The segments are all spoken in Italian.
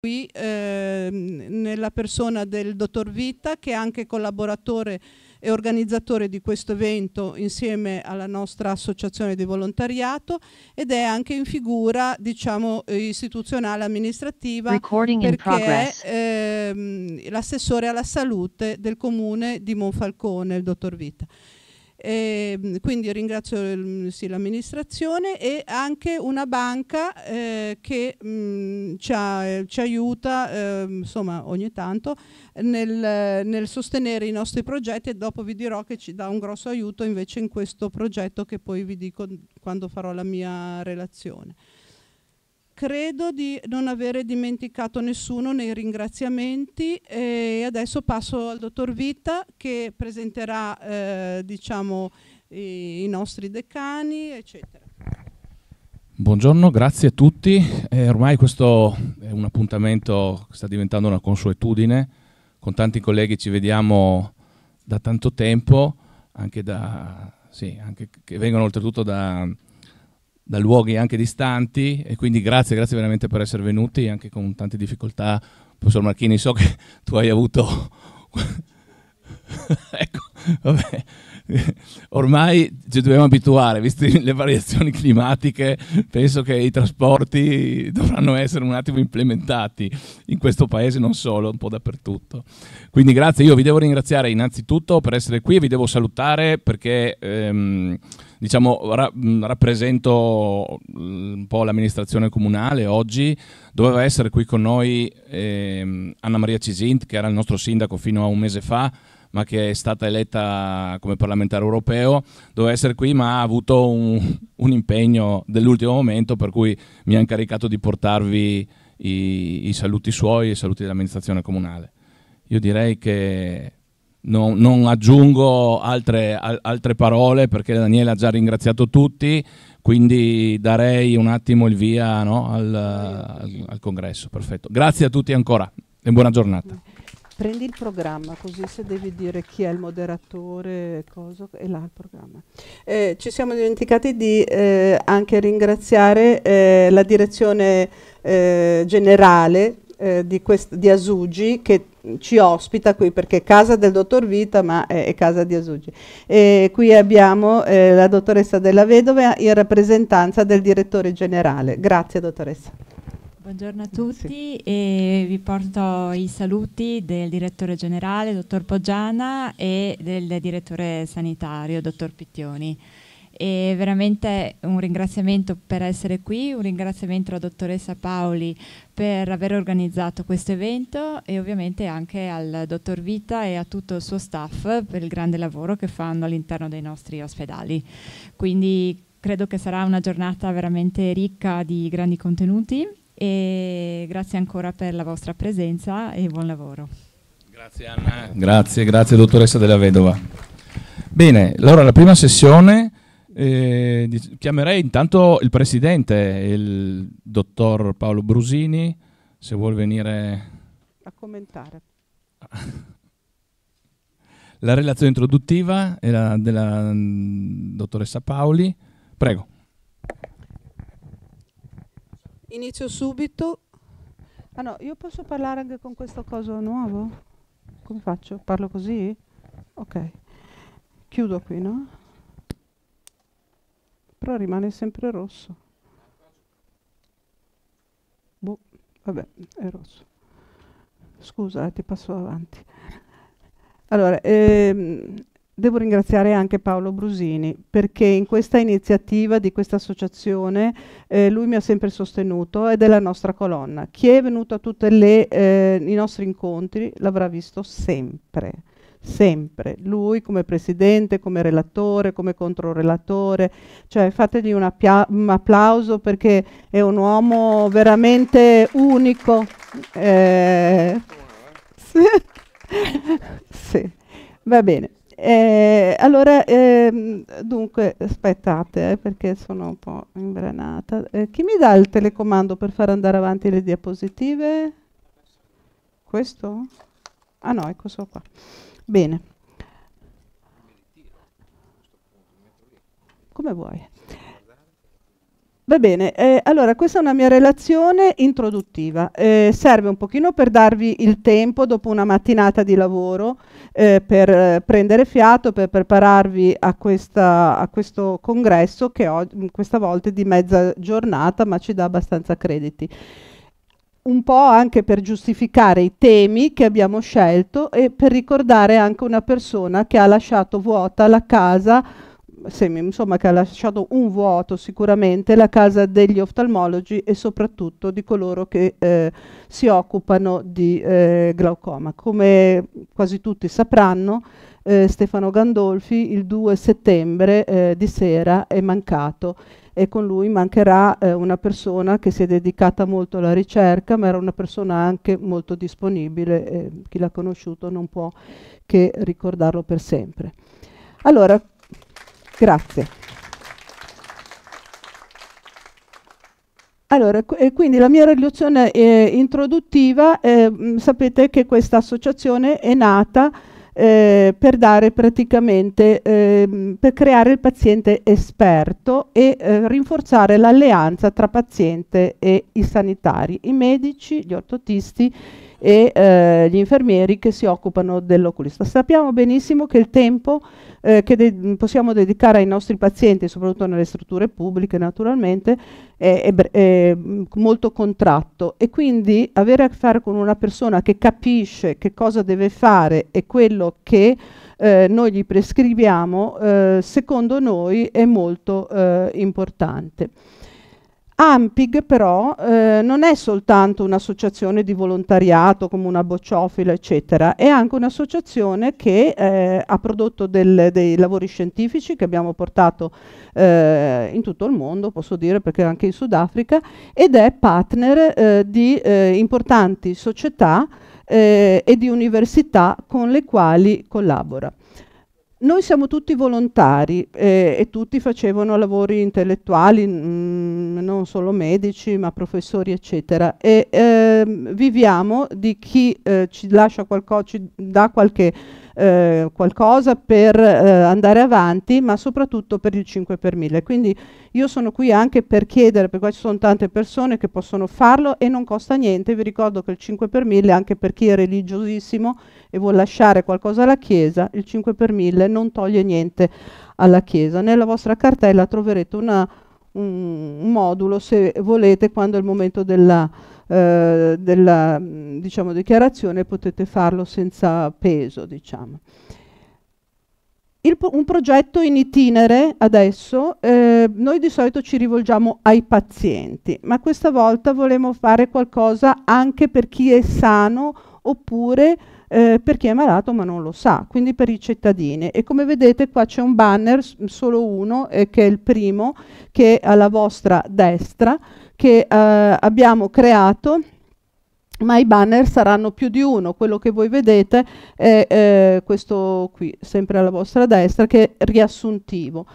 qui eh, nella persona del dottor Vita che è anche collaboratore e organizzatore di questo evento insieme alla nostra associazione di volontariato ed è anche in figura diciamo istituzionale amministrativa Recording perché è eh, l'assessore alla salute del comune di Monfalcone, il dottor Vita. Eh, quindi ringrazio sì, l'amministrazione e anche una banca eh, che mh, mm, ci, ha, ci, aiuta eh, insomma, ogni tanto nel, nel, sostenere i nostri progetti e dopo vi dirò che ci dà un grosso aiuto invece in questo progetto che poi vi dico quando farò la mia relazione credo di non avere dimenticato nessuno nei ringraziamenti e adesso passo al dottor Vita che presenterà eh, diciamo, i, i, nostri decani, eccetera. Buongiorno, grazie a tutti. Eh, ormai questo è un appuntamento che sta diventando una consuetudine. Con tanti colleghi ci vediamo da tanto tempo, anche, da, sì, anche che vengono oltretutto da, da luoghi anche distanti e quindi grazie, grazie veramente per essere venuti anche con tante difficoltà. Professor Marchini, so che tu hai avuto... ecco, vabbè ormai ci dobbiamo abituare, viste le variazioni climatiche, penso che i trasporti dovranno essere un attimo implementati in questo paese, non solo, un po' dappertutto. Quindi grazie, io vi devo ringraziare innanzitutto per essere qui e vi devo salutare perché... Ehm, diciamo, ra- rappresento un po' l'amministrazione comunale oggi, doveva essere qui con noi eh, Anna Maria Cisint, che era il nostro sindaco fino a un mese fa, ma che è stata eletta come parlamentare europeo, doveva essere qui, ma ha avuto un, un impegno dell'ultimo momento, per cui mi ha incaricato di portarvi i, i saluti suoi e i saluti dell'amministrazione comunale. Io direi che non, non aggiungo altre, altre parole perché Daniele ha già ringraziato tutti, quindi darei un attimo il via no, al, al, al congresso. Perfetto. Grazie a tutti ancora e buona giornata. Prendi il programma, così se devi dire chi è il moderatore, cosa, è là il programma. Eh, ci siamo dimenticati di eh, anche ringraziare eh, la direzione eh, generale eh, di, di Asugi che ci ospita qui perché è casa del dottor Vita ma è, è casa di Asugi. E qui abbiamo eh, la dottoressa della Vedova in rappresentanza del direttore generale. Grazie dottoressa. Buongiorno a tutti sì. e vi porto i saluti del direttore generale, dottor Poggiana, e del direttore sanitario, dottor Pittioni e veramente un ringraziamento per essere qui, un ringraziamento alla dottoressa Paoli per aver organizzato questo evento e ovviamente anche al dottor Vita e a tutto il suo staff per il grande lavoro che fanno all'interno dei nostri ospedali. Quindi credo che sarà una giornata veramente ricca di grandi contenuti e grazie ancora per la vostra presenza e buon lavoro. Grazie Anna, grazie, grazie dottoressa della Vedova. Bene, allora la prima sessione eh, chiamerei intanto il presidente, il dottor Paolo Brusini, se vuol venire a commentare. La relazione introduttiva era della mm, dottoressa Paoli. Prego. Inizio subito. Ah no, io posso parlare anche con questo coso nuovo? Come faccio? Parlo così? Ok. Chiudo qui, no? però rimane sempre rosso. Boh, vabbè, è rosso. Scusa, eh, ti passo avanti. Allora, ehm, devo ringraziare anche Paolo Brusini perché in questa iniziativa di questa associazione eh, lui mi ha sempre sostenuto ed è la nostra colonna. Chi è venuto a tutti eh, i nostri incontri l'avrà visto sempre sempre, lui come presidente, come relatore, come controrelatore, cioè fategli un, un applauso perché è un uomo veramente unico. Eh, sì. sì, va bene. Eh, allora, ehm, dunque, aspettate eh, perché sono un po' imbranata. Eh, chi mi dà il telecomando per far andare avanti le diapositive? Questo? Ah no, ecco, sono qua. Bene. Come vuoi. Va bene, eh, allora questa è una mia relazione introduttiva, eh, serve un pochino per darvi il tempo dopo una mattinata di lavoro eh, per eh, prendere fiato, per prepararvi a, questa, a questo congresso che ho, questa volta è di mezza giornata ma ci dà abbastanza crediti un po' anche per giustificare i temi che abbiamo scelto e per ricordare anche una persona che ha lasciato vuota la casa, insomma che ha lasciato un vuoto sicuramente, la casa degli oftalmologi e soprattutto di coloro che eh, si occupano di eh, glaucoma. Come quasi tutti sapranno, eh, Stefano Gandolfi il 2 settembre eh, di sera è mancato e con lui mancherà eh, una persona che si è dedicata molto alla ricerca, ma era una persona anche molto disponibile, eh, chi l'ha conosciuto non può che ricordarlo per sempre. Allora, grazie. Allora, qu quindi la mia relazione eh, introduttiva, eh, sapete che questa associazione è nata eh, per dare praticamente, eh, per creare il paziente esperto e eh, rinforzare l'alleanza tra paziente e i sanitari, i medici, gli ortotisti e eh, gli infermieri che si occupano dell'oculista. Sappiamo benissimo che il tempo eh, che de possiamo dedicare ai nostri pazienti, soprattutto nelle strutture pubbliche naturalmente, è, è, è, molto contratto e quindi avere a che fare con una persona che capisce che cosa deve fare e quello che eh, noi gli prescriviamo, eh, secondo noi è molto eh, importante. Ampig però eh, non è soltanto un'associazione di volontariato come una bocciofila eccetera, è anche un'associazione che eh, ha prodotto del, dei lavori scientifici che abbiamo portato eh, in tutto il mondo, posso dire perché anche in Sudafrica, ed è partner eh, di eh, importanti società eh, e di università con le quali collabora. Noi siamo tutti volontari eh, e tutti facevano lavori intellettuali, mh, mm, non solo medici, ma professori, eccetera. E eh, viviamo di chi eh, ci lascia qualcosa, ci dà qualche eh, qualcosa per eh, andare avanti, ma soprattutto per il 5 per 1000. Quindi io sono qui anche per chiedere, perché ci sono tante persone che possono farlo e non costa niente. Vi ricordo che il 5 per 1000, anche per chi è religiosissimo e vuole lasciare qualcosa alla Chiesa, il 5 per 1000 non toglie niente alla Chiesa. Nella vostra cartella troverete una un modulo se volete quando è il momento della, eh, della mm, diciamo, dichiarazione potete farlo senza peso diciamo. po un progetto in itinere adesso, eh, noi di solito ci rivolgiamo ai pazienti, ma questa volta volevamo fare qualcosa anche per chi è sano oppure eh, per chi è malato ma non lo sa, quindi per i cittadini. E come vedete qua c'è un banner, solo uno, eh, che è il primo, che è alla vostra destra, che eh, abbiamo creato ma i banner saranno più di uno, quello che voi vedete è eh, questo qui, sempre alla vostra destra, che è riassuntivo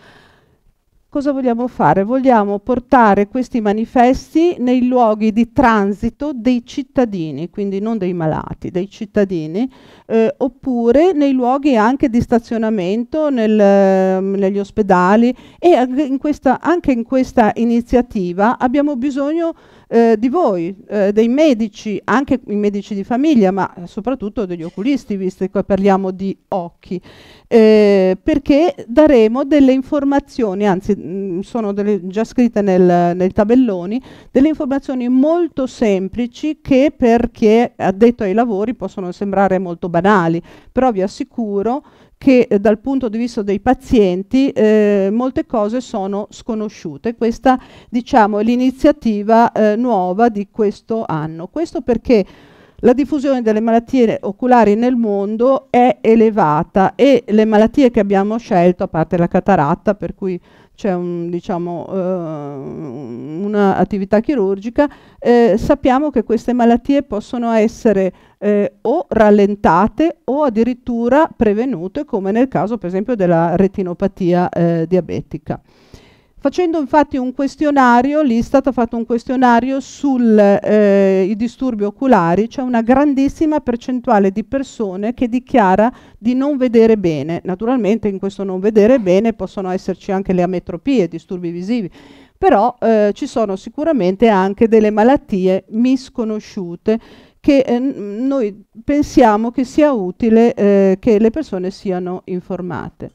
cosa vogliamo fare? Vogliamo portare questi manifesti nei luoghi di transito dei cittadini, quindi non dei malati, dei cittadini, eh, oppure nei luoghi anche di stazionamento nel, eh, negli ospedali e anche in, questa, anche in questa iniziativa abbiamo bisogno eh, di voi, eh, dei medici, anche i medici di famiglia, ma soprattutto degli oculisti, visto che parliamo di occhi, eh, perché daremo delle informazioni, anzi mh, mm, sono delle, già scritte nel, nei tabelloni, delle informazioni molto semplici che per chi è addetto ai lavori possono sembrare molto banali, però vi assicuro che eh, dal punto di vista dei pazienti eh, molte cose sono sconosciute. Questa diciamo, è l'iniziativa eh, nuova di questo anno. Questo perché la diffusione delle malattie oculari nel mondo è elevata e le malattie che abbiamo scelto, a parte la cataratta, per cui c'è un, diciamo, eh, un'attività chirurgica, eh, sappiamo che queste malattie possono essere eh, o rallentate o addirittura prevenute, come nel caso per esempio della retinopatia eh, diabetica. Facendo infatti un questionario, l'Istat ha fatto un questionario sui eh, disturbi oculari, c'è cioè una grandissima percentuale di persone che dichiara di non vedere bene. Naturalmente in questo non vedere bene possono esserci anche le ametropie, disturbi visivi, però eh, ci sono sicuramente anche delle malattie misconosciute che eh, noi pensiamo che sia utile eh, che le persone siano informate.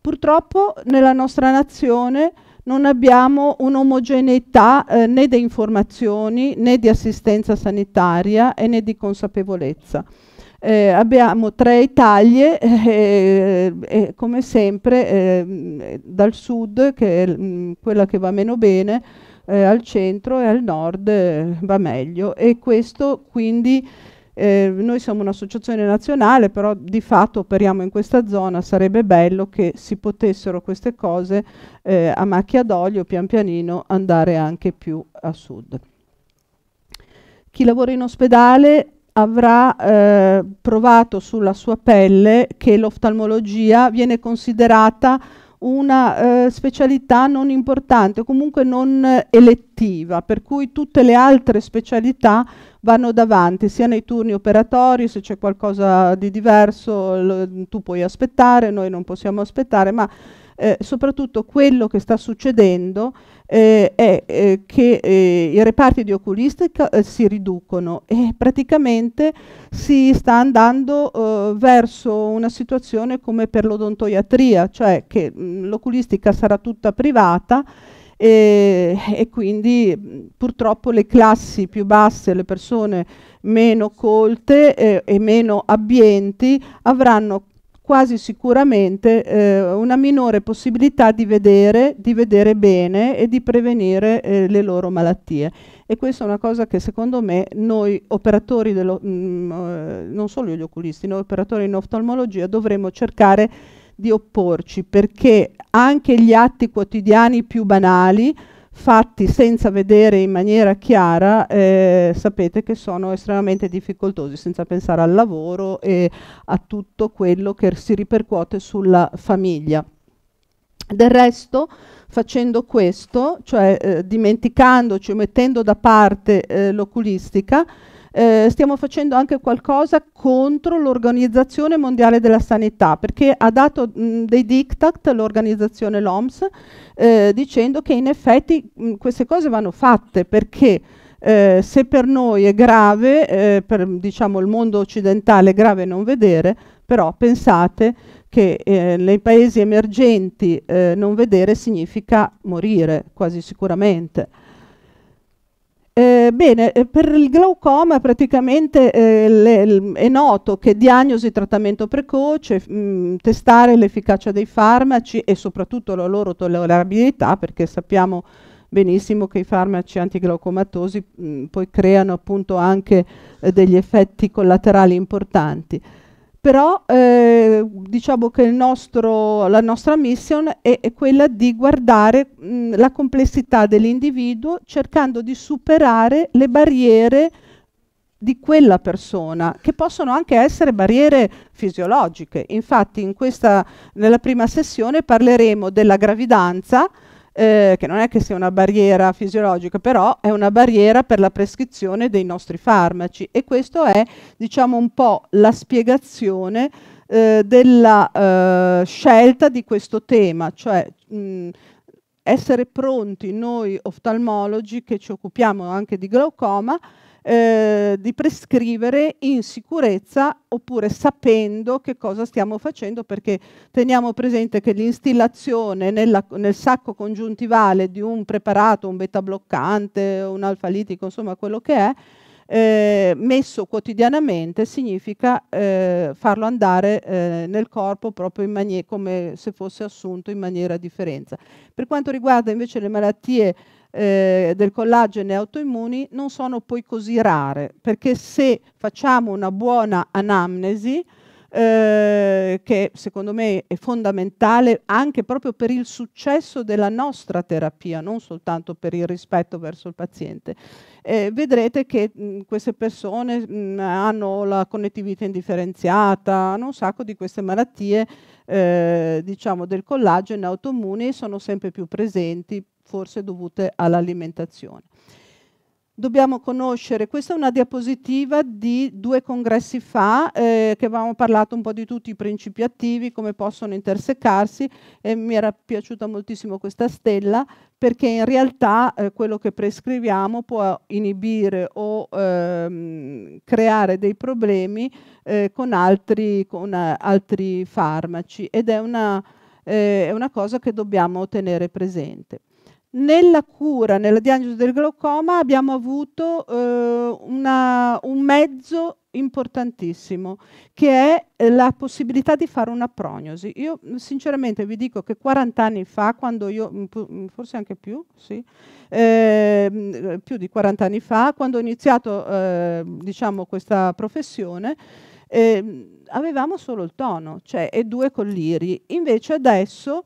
Purtroppo nella nostra nazione non abbiamo un'omogeneità eh, né di informazioni né di assistenza sanitaria e né di consapevolezza. Eh, abbiamo tre Italie eh, e come sempre eh, dal sud che è mh, mm, quella che va meno bene eh, al centro e al nord eh, va meglio e questo quindi eh, noi siamo un'associazione nazionale, però di fatto operiamo in questa zona, sarebbe bello che si potessero queste cose eh, a macchia d'olio pian pianino andare anche più a sud. Chi lavora in ospedale avrà eh, provato sulla sua pelle che l'oftalmologia viene considerata una eh, specialità non importante, comunque non eh, elettiva, per cui tutte le altre specialità vanno davanti, sia nei turni operatori, se c'è qualcosa di diverso lo, tu puoi aspettare, noi non possiamo aspettare, ma eh, soprattutto quello che sta succedendo eh, è eh, che eh, i reparti di oculistica eh, si riducono e praticamente si sta andando eh, verso una situazione come per l'odontoiatria, cioè che mm, l'oculistica sarà tutta privata e, e, quindi mm, purtroppo le classi più basse, le persone meno colte eh, e meno abbienti avranno quasi sicuramente eh, una minore possibilità di vedere, di vedere bene e di prevenire eh, le loro malattie. E questa è una cosa che secondo me noi operatori, dello, mh, mm, eh, non solo gli oculisti, noi operatori in oftalmologia dovremmo cercare di opporci perché anche gli atti quotidiani più banali fatti senza vedere in maniera chiara, eh, sapete che sono estremamente difficoltosi, senza pensare al lavoro e a tutto quello che si ripercuote sulla famiglia. Del resto, facendo questo, cioè eh, dimenticandoci cioè, o mettendo da parte eh, l'oculistica, eh, stiamo facendo anche qualcosa contro l'Organizzazione Mondiale della Sanità, perché ha dato mh, dei diktat l'organizzazione l'OMS eh, dicendo che in effetti mh, queste cose vanno fatte perché eh, se per noi è grave, eh, per diciamo, il mondo occidentale è grave non vedere, però pensate che eh, nei paesi emergenti eh, non vedere significa morire quasi sicuramente. Eh, bene, eh, per il glaucoma praticamente eh, le, è noto che diagnosi e trattamento precoce, mh, mm, testare l'efficacia dei farmaci e soprattutto la loro tollerabilità, perché sappiamo benissimo che i farmaci antiglaucomatosi mh, mm, poi creano appunto anche eh, degli effetti collaterali importanti però eh, diciamo che nostro, la nostra mission è, è quella di guardare mh, la complessità dell'individuo cercando di superare le barriere di quella persona, che possono anche essere barriere fisiologiche. Infatti in questa, nella prima sessione parleremo della gravidanza, eh, che non è che sia una barriera fisiologica, però è una barriera per la prescrizione dei nostri farmaci e questo è diciamo un po' la spiegazione eh, della eh, scelta di questo tema, cioè mh, essere pronti noi oftalmologi che ci occupiamo anche di glaucoma eh, di prescrivere in sicurezza oppure sapendo che cosa stiamo facendo perché teniamo presente che l'instillazione nella, nel sacco congiuntivale di un preparato, un beta bloccante, un alfalitico, insomma quello che è, eh, messo quotidianamente significa eh, farlo andare eh, nel corpo proprio come se fosse assunto in maniera differenza. Per quanto riguarda invece le malattie eh, del collagene autoimmuni non sono poi così rare, perché se facciamo una buona anamnesi, eh, che secondo me è fondamentale anche proprio per il successo della nostra terapia, non soltanto per il rispetto verso il paziente. Eh, vedrete che mh, mm, queste persone mh, mm, hanno la connettività indifferenziata, hanno un sacco di queste malattie eh, diciamo del collagene autoimmuni e sono sempre più presenti forse dovute all'alimentazione. Dobbiamo conoscere, questa è una diapositiva di due congressi fa eh, che avevamo parlato un po' di tutti i principi attivi, come possono intersecarsi e mi era piaciuta moltissimo questa stella perché in realtà eh, quello che prescriviamo può inibire o ehm, creare dei problemi eh, con, altri, con uh, altri, farmaci ed è una, eh, è una cosa che dobbiamo tenere presente. Nella cura, nella diagnosi del glaucoma abbiamo avuto eh, una, un mezzo importantissimo che è la possibilità di fare una prognosi. Io sinceramente vi dico che 40 anni fa, quando io, mm, mm, forse anche più, sì, eh, più di 40 anni fa, quando ho iniziato eh, diciamo, questa professione, eh, avevamo solo il tono, cioè e due colliri. Invece adesso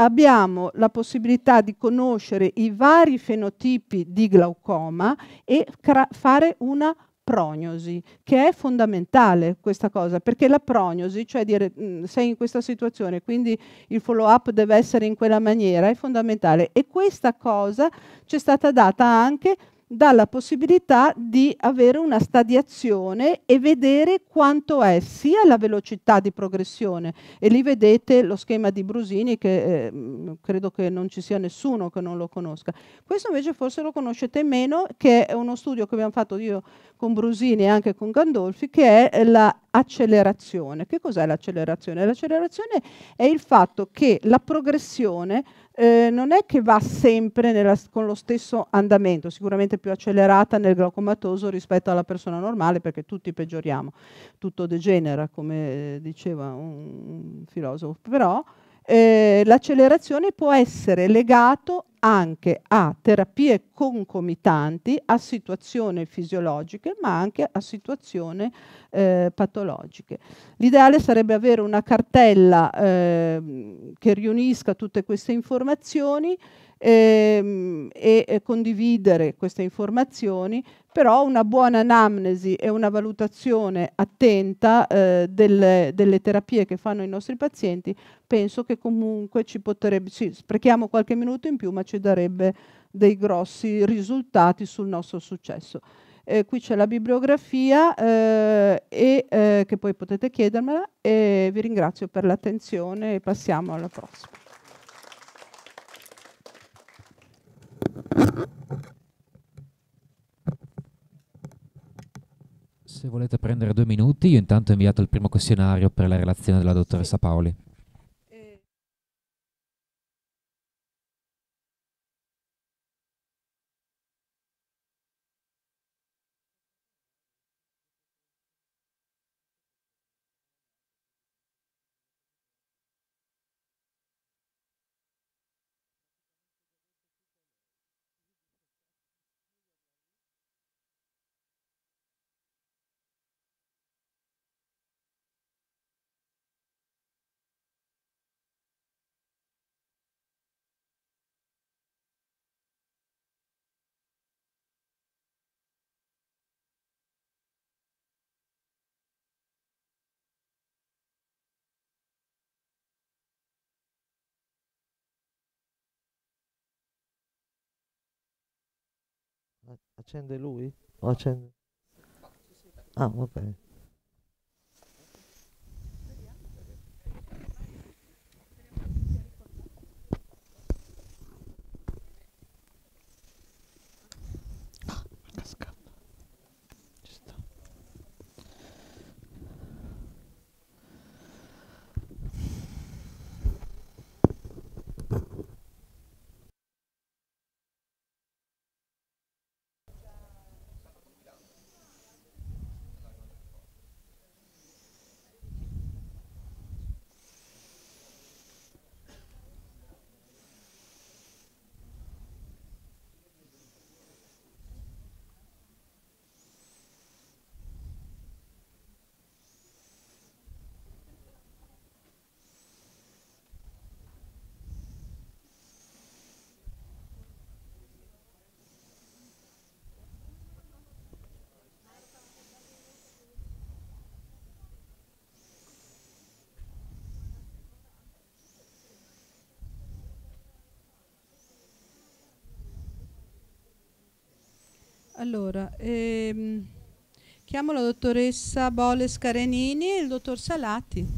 abbiamo la possibilità di conoscere i vari fenotipi di glaucoma e fare una prognosi, che è fondamentale questa cosa, perché la prognosi, cioè dire mh, mm, sei in questa situazione, quindi il follow up deve essere in quella maniera, è fondamentale. E questa cosa ci è stata data anche dà la possibilità di avere una stadiazione e vedere quanto è sia la velocità di progressione e lì vedete lo schema di Brusini che eh, mm, credo che non ci sia nessuno che non lo conosca. Questo invece forse lo conoscete meno che è uno studio che abbiamo fatto io con Brusini e anche con Gandolfi che è l'accelerazione. Che cos'è l'accelerazione? L'accelerazione è il fatto che la progressione eh, non è che va sempre nella, con lo stesso andamento, sicuramente più accelerata nel glaucomatoso rispetto alla persona normale perché tutti peggioriamo, tutto degenera come diceva un, un filosofo, però eh, l'accelerazione può essere legato anche a terapie concomitanti a situazioni fisiologiche ma anche a situazioni eh, patologiche. L'ideale sarebbe avere una cartella eh, che riunisca tutte queste informazioni ehm, e, condividere queste informazioni, però una buona anamnesi e una valutazione attenta eh, delle, delle, terapie che fanno i nostri pazienti, penso che comunque ci potrebbe, sì, sprechiamo qualche minuto in più, ma ci darebbe dei grossi risultati sul nostro successo. Eh, qui c'è la bibliografia eh, e, eh, che poi potete chiedermela e vi ringrazio per l'attenzione e passiamo alla prossima. Se volete prendere due minuti, io intanto ho inviato il primo questionario per la relazione della dottoressa Paoli. Accende lui? O accende? Ah, va bene. Allora, ehm, chiamo la dottoressa Boles Carenini e il dottor Salati.